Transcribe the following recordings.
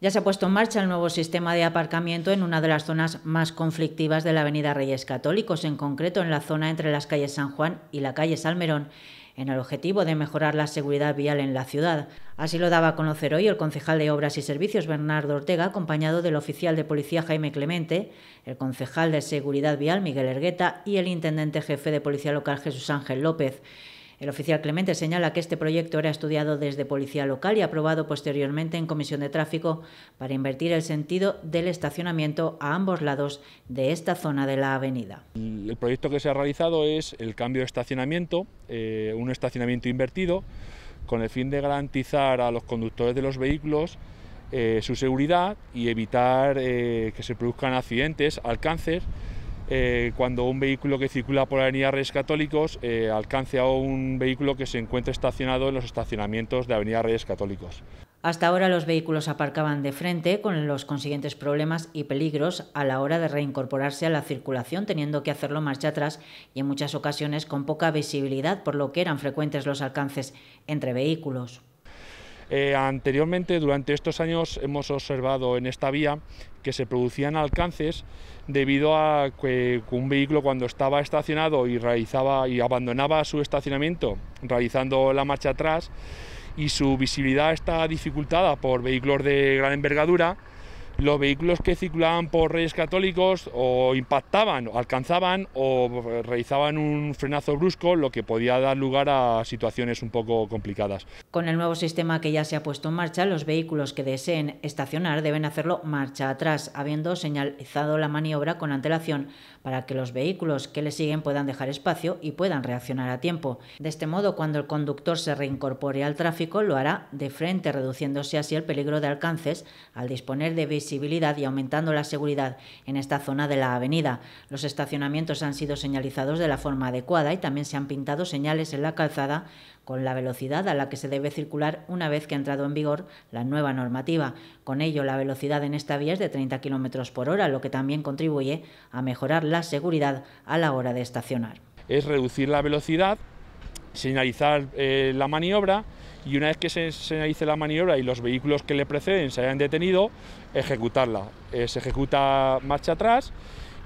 Ya se ha puesto en marcha el nuevo sistema de aparcamiento en una de las zonas más conflictivas de la Avenida Reyes Católicos, en concreto en la zona entre las calles San Juan y la calle Salmerón, en el objetivo de mejorar la seguridad vial en la ciudad. Así lo daba a conocer hoy el concejal de Obras y Servicios Bernardo Ortega, acompañado del oficial de policía Jaime Clemente, el concejal de Seguridad Vial Miguel Ergueta y el intendente jefe de Policía Local Jesús Ángel López. El oficial Clemente señala que este proyecto era estudiado desde Policía Local y aprobado posteriormente en Comisión de Tráfico para invertir el sentido del estacionamiento a ambos lados de esta zona de la avenida. El proyecto que se ha realizado es el cambio de estacionamiento, eh, un estacionamiento invertido, con el fin de garantizar a los conductores de los vehículos eh, su seguridad y evitar eh, que se produzcan accidentes, alcances eh, cuando un vehículo que circula por la Avenida Reyes Católicos eh, alcance a un vehículo que se encuentra estacionado en los estacionamientos de Avenida Reyes Católicos. Hasta ahora los vehículos aparcaban de frente con los consiguientes problemas y peligros a la hora de reincorporarse a la circulación, teniendo que hacerlo marcha atrás y en muchas ocasiones con poca visibilidad, por lo que eran frecuentes los alcances entre vehículos. Eh, anteriormente, durante estos años, hemos observado en esta vía que se producían alcances debido a que un vehículo cuando estaba estacionado y realizaba y abandonaba su estacionamiento realizando la marcha atrás y su visibilidad está dificultada por vehículos de gran envergadura, los vehículos que circulaban por Reyes Católicos o impactaban, alcanzaban o realizaban un frenazo brusco, lo que podía dar lugar a situaciones un poco complicadas. Con el nuevo sistema que ya se ha puesto en marcha, los vehículos que deseen estacionar deben hacerlo marcha atrás, habiendo señalizado la maniobra con antelación para que los vehículos que le siguen puedan dejar espacio y puedan reaccionar a tiempo. De este modo, cuando el conductor se reincorpore al tráfico, lo hará de frente, reduciéndose así el peligro de alcances al disponer de visibilidad y aumentando la seguridad en esta zona de la avenida. Los estacionamientos han sido señalizados de la forma adecuada y también se han pintado señales en la calzada con la velocidad a la que se debe circular una vez que ha entrado en vigor la nueva normativa. Con ello, la velocidad en esta vía es de 30 km por hora, lo que también contribuye a mejorar la seguridad a la hora de estacionar. Es reducir la velocidad señalizar eh, la maniobra y una vez que se señalice la maniobra y los vehículos que le preceden se hayan detenido, ejecutarla. Eh, se ejecuta marcha atrás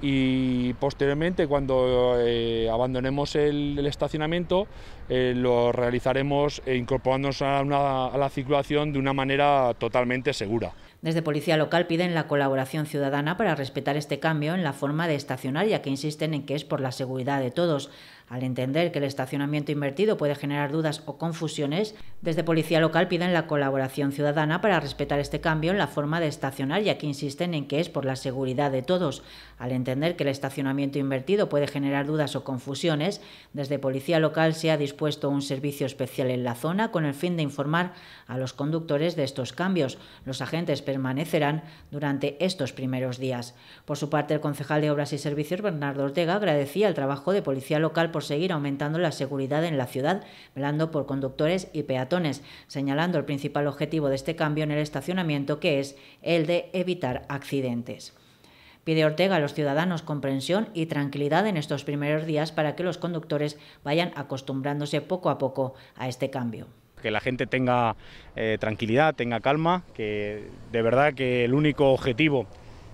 y posteriormente cuando eh, abandonemos el, estacionamiento eh, lo realizaremos eh, incorporándonos a, a la circulación de una manera totalmente segura. Desde Policía Local piden la colaboración ciudadana para respetar este cambio en la forma de estacionar, ya que insisten en que es por la seguridad de todos. Al entender que el estacionamiento invertido puede generar dudas o confusiones, desde Policía Local piden la colaboración ciudadana para respetar este cambio en la forma de estacionar, ya que insisten en que es por la seguridad de todos. Al entender que el estacionamiento invertido puede generar dudas o confusiones, desde Policía Local se ha dispuesto puesto un servicio especial en la zona con el fin de informar a los conductores de estos cambios. Los agentes permanecerán durante estos primeros días. Por su parte, el concejal de Obras y Servicios, Bernardo Ortega, agradecía el trabajo de policía local por seguir aumentando la seguridad en la ciudad, velando por conductores y peatones, señalando el principal objetivo de este cambio en el estacionamiento, que es el de evitar accidentes. Pide Ortega a los ciudadanos comprensión y tranquilidad en estos primeros días para que los conductores vayan acostumbrándose poco a poco a este cambio que la gente tenga eh, tranquilidad, tenga calma, que de verdad que el único objetivo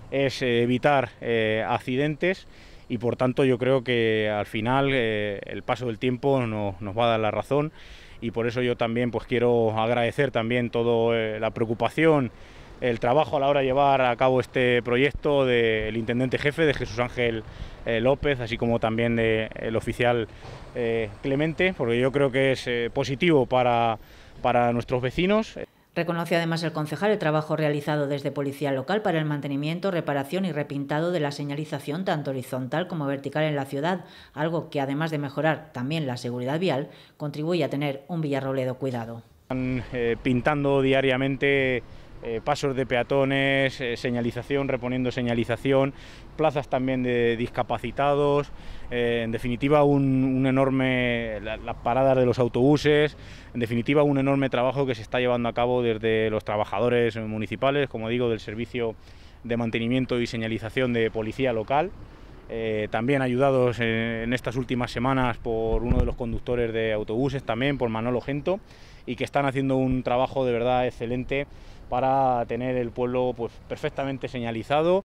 es eh, evitar eh, accidentes y por tanto yo creo que al final el paso del tiempo nos va a dar la razón y por eso yo también pues quiero agradecer también toda la preocupación el trabajo a la hora de llevar a cabo este proyecto del intendente jefe, de Jesús Ángel eh, López, así como también del oficial eh, Clemente, porque yo creo que es eh, positivo para, para nuestros vecinos. Reconoce además el concejal el trabajo realizado desde Policía Local para el mantenimiento, reparación y repintado de la señalización tanto horizontal como vertical en la ciudad, algo que además de mejorar también la seguridad vial, contribuye a tener un Villarrobledo cuidado. Están pintando diariamente eh, pasos de peatones, eh, señalización, reponiendo señalización, plazas también de discapacitados, eh, en definitiva un, enorme, las paradas de los autobuses, en definitiva un enorme trabajo que se está llevando a cabo desde los trabajadores municipales, como digo, del servicio de mantenimiento y señalización de policía local. Eh, también ayudados en, estas últimas semanas por uno de los conductores de autobuses, también por Manolo Gento, y que están haciendo un trabajo de verdad excelente para tener el pueblo pues, perfectamente señalizado.